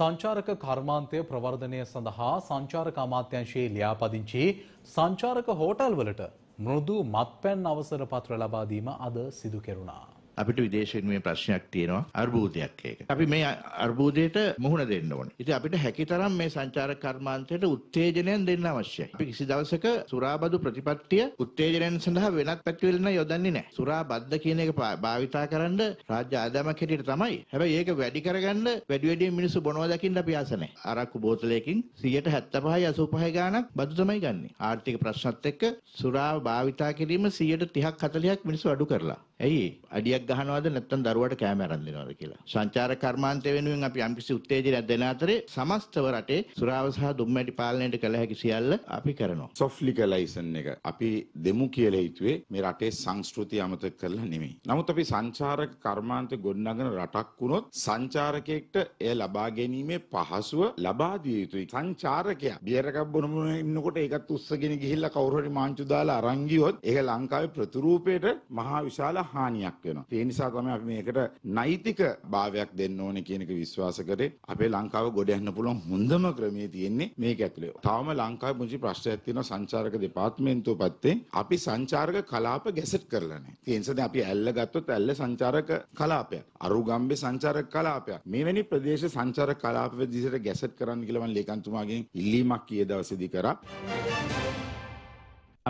සංචාරක කර්මාන්තය ප්‍රවර්ධනය සඳහා සංචාරක අමාත්‍යංශයේ ලියාපදිංචි සංචාරක හෝටල්වලට මෘදු මත්පැන් අවසර පත්‍ර ලබා දීම අද සිදු කෙරුණා. අපිට විදේශයෙන් මේ ප්‍රශ්නයක් තියෙනවා අර්බුදයක් ඒක. අපි මේ අර්බුදයට මුහුණ දෙන්න ඕනේ. ඉතින් අපිට හැකි තරම් මේ සංචාරක කර්මාන්තයට උත්තේජනයෙන් දෙන්න අවශ්‍යයි. අපි කිසි දවසක සුරාබදු ප්‍රතිපත්තිය උත්තේජනයෙන් සඳහා වෙනත් පැතිවලන යොදන්නේ නැහැ. සුරාබද්ද කියන එක භාවිතා කරන්න රාජ්‍ය ආදායමක් හැටියට තමයි. හැබැයි ඒක වැඩි කරගන්න වැඩි වැඩියෙන් මිනිස්සු බොනවා දකින්න අපි ආස නැහැ. අරක්කු බෝතලයකින් 175යි 85යි ගාණක් බදු තමයි ගන්නෙ. ආර්ථික ප්‍රශ්නත් එක්ක සුරා භාවිතා කිරීම 130ක් 40ක් මිනිස්සු අඩු කරලා. ඇයි? අඩියක් ගියක් ගහනවද නැත්නම් දරුවාට කෑම අරන් දෙනවද කියලා. සංචාර කර්මාන්තය වෙනුවෙන් අපි යම්කිසි උත්තේජනයක් දෙන අතරේ සමස්තව රටේ සුරාව සහ දුම්මැටි පාලනයට කළ හැකි සියල්ල අපි කරනවා. soft liquor license එක අපි දෙමු කියලා හිතුවේ මේ රටේ සංස්කෘතිය අමතක කරලා නෙමෙයි. නමුත් අපි සංචාරක කර්මාන්තය ගොඩනගන රටක් වුණොත් සංචාරකයෙක්ට එය ලබා ගැනීමේ පහසුව ලබා දිය යුතුයි. සංචාරකයා බියර් එකක් බොන බොන ඉන්නකොට ඒකත් උස්සගෙන ගිහිල්ලා කවුරු හරි මාංචු දාලා අරන් ගියොත් ඒක ලංකාවේ ප්‍රතිරූපයට මහා විශාල හානියක් වෙනවා. ඒ නිසා තමයි අපි මේකට නෛතික භාවයක් දෙන්න ඕනේ කියන එක විශ්වාස කරේ. අපේ ලංකාව ගොඩ යන්න පුළුවන් හොඳම ක්‍රමයේ තියෙන්නේ මේක ඇතුලේ. තවම ලංකාවේ මුචි ප්‍රශ්නයක් තියෙනවා සංචාරක දෙපාර්තමේන්තුව පැත්තේ අපි සංචාරක කලාප ගැසට් කරලා නැහැ. ඒ නිසා දැන් අපි ඇල්ල ගත්තොත් ඇල්ල සංචාරක කලාපයක්. අරුගම්බේ සංචාරක කලාපයක්. මෙවැනි ප්‍රදේශ සංචාරක කලාප විදිහට ගැසට් කරන්න කියලා මම ලේකම්තුමාගෙන් ඉල්ලීමක් කීය දවසේදී කරා.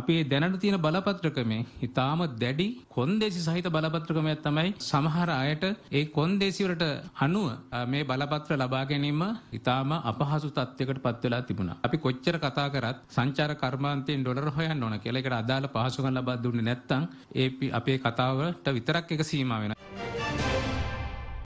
අපේ දැනට තියෙන බලපත්‍රකමේ ඉතාම දැඩි කොන්දේසි සහිත බලපත්‍රකමයක් තමයි සමහර අයට ඒ කොන්දේසිවලට අනුව මේ බලපත්‍ර ලබා ගැනීම ඉතාම අපහසු තත්යකට පත් වෙලා තිබුණා. අපි කොච්චර කතා කරත් සංචාර කර්මාන්තයෙන් ඩොලර් හොයන්න ඕන කියලා ඒකට අදාළ පහසුකම් ලබා දුන්නේ නැත්නම් ඒ අපේ කතාවට විතරක් එක සීමා වෙනවා.